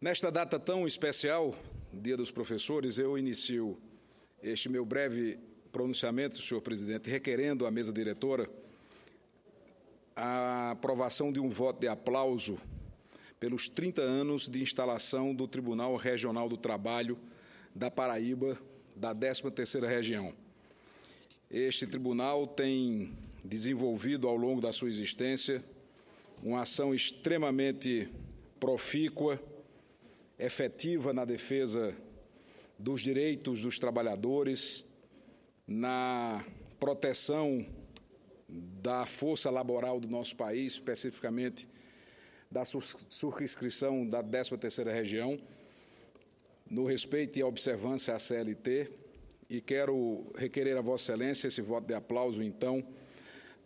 Nesta data tão especial, Dia dos Professores, eu inicio este meu breve pronunciamento, senhor presidente, requerendo à mesa diretora a aprovação de um voto de aplauso pelos 30 anos de instalação do Tribunal Regional do Trabalho da Paraíba, da 13ª Região. Este tribunal tem desenvolvido ao longo da sua existência uma ação extremamente profícua efetiva na defesa dos direitos dos trabalhadores, na proteção da força laboral do nosso país, especificamente da circunscrição da 13ª região, no respeito e observância à CLT, e quero requerer a Vossa Excelência esse voto de aplauso, então,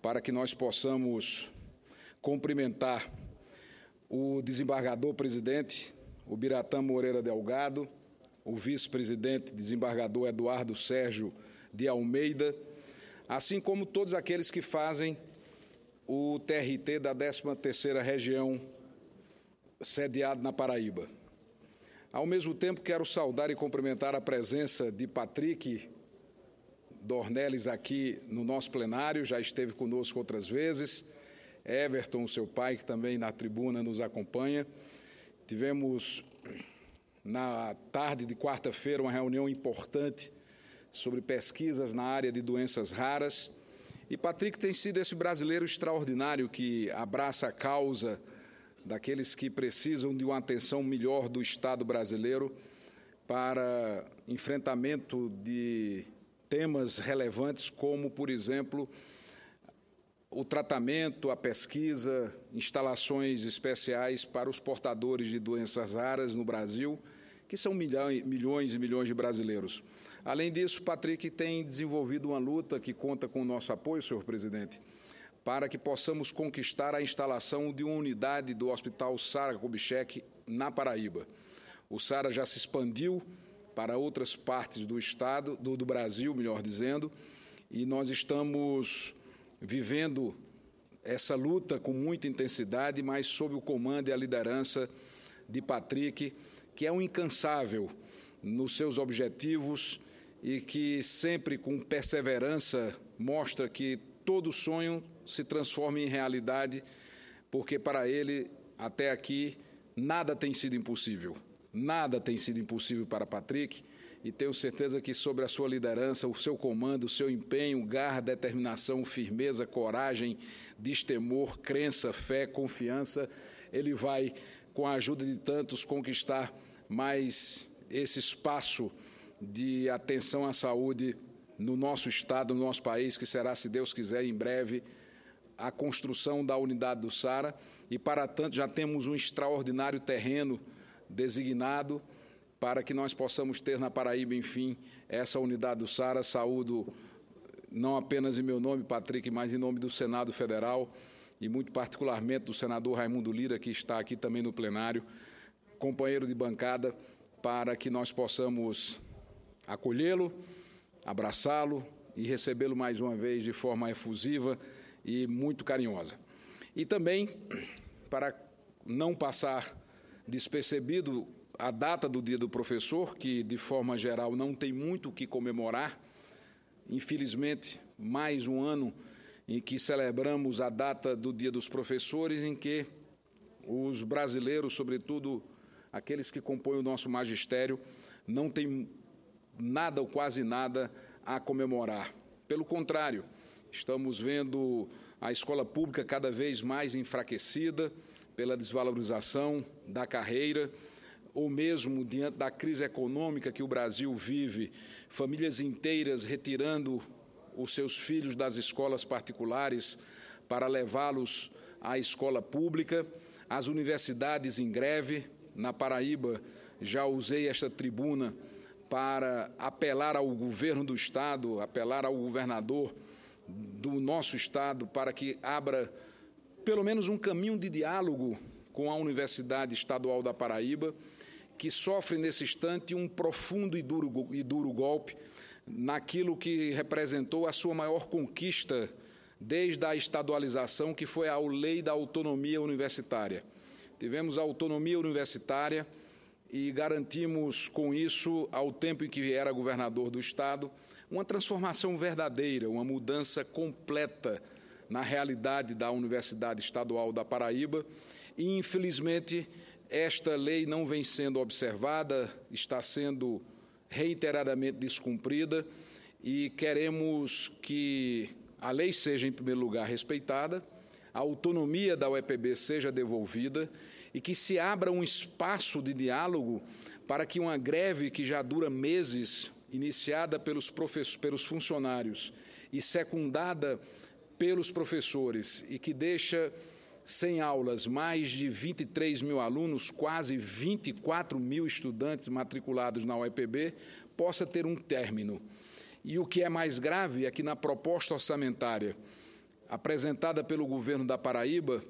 para que nós possamos cumprimentar o desembargador presidente o Biratã Moreira Delgado, o vice-presidente desembargador Eduardo Sérgio de Almeida, assim como todos aqueles que fazem o TRT da 13ª região sediado na Paraíba. Ao mesmo tempo, quero saudar e cumprimentar a presença de Patrick Dornelles aqui no nosso plenário, já esteve conosco outras vezes. Everton, seu pai, que também na tribuna nos acompanha. Tivemos na tarde de quarta-feira uma reunião importante sobre pesquisas na área de doenças raras. E Patrick tem sido esse brasileiro extraordinário que abraça a causa daqueles que precisam de uma atenção melhor do Estado brasileiro para enfrentamento de temas relevantes, como, por exemplo, o tratamento, a pesquisa, instalações especiais para os portadores de doenças raras no Brasil, que são milhões e milhões de brasileiros. Além disso, Patrick tem desenvolvido uma luta que conta com o nosso apoio, senhor presidente, para que possamos conquistar a instalação de uma unidade do Hospital Sara Kubitschek na Paraíba. O Sara já se expandiu para outras partes do estado, do, do Brasil, melhor dizendo, e nós estamos vivendo essa luta com muita intensidade, mas sob o comando e a liderança de Patrick, que é um incansável nos seus objetivos e que sempre com perseverança mostra que todo sonho se transforma em realidade, porque para ele, até aqui, nada tem sido impossível. Nada tem sido impossível para Patrick e tenho certeza que sobre a sua liderança, o seu comando, o seu empenho, garra, determinação, firmeza, coragem, destemor, crença, fé, confiança, ele vai, com a ajuda de tantos, conquistar mais esse espaço de atenção à saúde no nosso estado, no nosso país, que será, se Deus quiser, em breve a construção da unidade do SARA e, para tanto, já temos um extraordinário terreno designado para que nós possamos ter na Paraíba, enfim, essa unidade do SARA. Saúdo não apenas em meu nome, Patrick, mas em nome do Senado Federal e muito particularmente do senador Raimundo Lira, que está aqui também no plenário, companheiro de bancada, para que nós possamos acolhê-lo, abraçá-lo e recebê-lo mais uma vez de forma efusiva e muito carinhosa. E também, para não passar despercebido a data do Dia do Professor, que de forma geral não tem muito o que comemorar. Infelizmente, mais um ano em que celebramos a data do Dia dos Professores, em que os brasileiros, sobretudo aqueles que compõem o nosso magistério, não têm nada ou quase nada a comemorar. Pelo contrário, estamos vendo a escola pública cada vez mais enfraquecida pela desvalorização da carreira ou mesmo diante da crise econômica que o Brasil vive, famílias inteiras retirando os seus filhos das escolas particulares para levá-los à escola pública, as universidades em greve. Na Paraíba, já usei esta tribuna para apelar ao governo do Estado, apelar ao governador do nosso Estado para que abra pelo menos um caminho de diálogo com a Universidade Estadual da Paraíba que sofre nesse instante um profundo e duro, e duro golpe naquilo que representou a sua maior conquista desde a estadualização, que foi a lei da autonomia universitária. Tivemos a autonomia universitária e garantimos com isso, ao tempo em que era governador do Estado, uma transformação verdadeira, uma mudança completa na realidade da Universidade Estadual da Paraíba. E, infelizmente, esta lei não vem sendo observada, está sendo reiteradamente descumprida e queremos que a lei seja, em primeiro lugar, respeitada, a autonomia da UEPB seja devolvida e que se abra um espaço de diálogo para que uma greve que já dura meses, iniciada pelos, pelos funcionários e secundada pelos professores e que deixa 100 aulas, mais de 23 mil alunos, quase 24 mil estudantes matriculados na UEPB, possa ter um término. E o que é mais grave é que na proposta orçamentária apresentada pelo governo da Paraíba,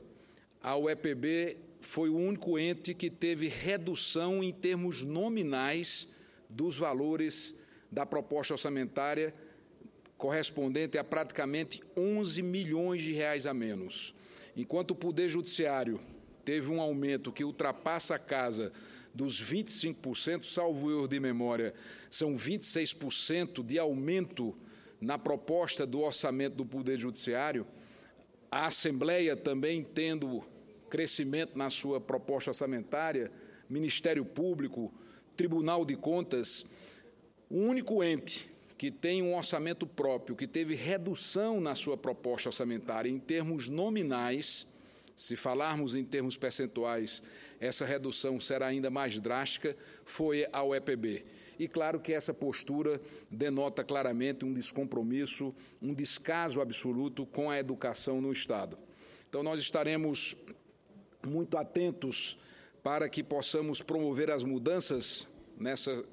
a UEPB foi o único ente que teve redução em termos nominais dos valores da proposta orçamentária, correspondente a praticamente 11 milhões de reais a menos. Enquanto o Poder Judiciário teve um aumento que ultrapassa a casa dos 25%, salvo erro de memória, são 26% de aumento na proposta do orçamento do Poder Judiciário, a Assembleia também tendo crescimento na sua proposta orçamentária, Ministério Público, Tribunal de Contas, o único ente que tem um orçamento próprio, que teve redução na sua proposta orçamentária em termos nominais, se falarmos em termos percentuais, essa redução será ainda mais drástica, foi ao EPB. E claro que essa postura denota claramente um descompromisso, um descaso absoluto com a educação no Estado. Então, nós estaremos muito atentos para que possamos promover as mudanças nessa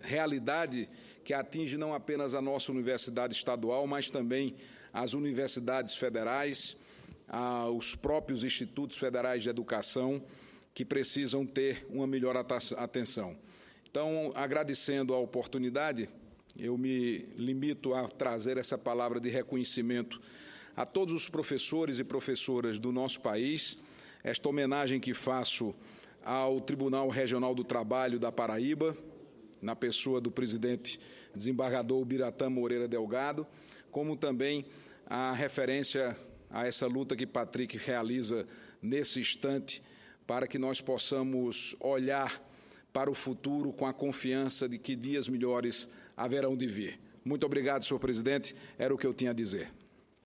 realidade que atinge não apenas a nossa universidade estadual, mas também as universidades federais, os próprios institutos federais de educação, que precisam ter uma melhor atenção. Então, agradecendo a oportunidade, eu me limito a trazer essa palavra de reconhecimento a todos os professores e professoras do nosso país, esta homenagem que faço ao Tribunal Regional do Trabalho da Paraíba, na pessoa do presidente desembargador Biratã Moreira Delgado, como também a referência a essa luta que Patrick realiza nesse instante para que nós possamos olhar para o futuro com a confiança de que dias melhores haverão de vir. Muito obrigado, senhor presidente. Era o que eu tinha a dizer.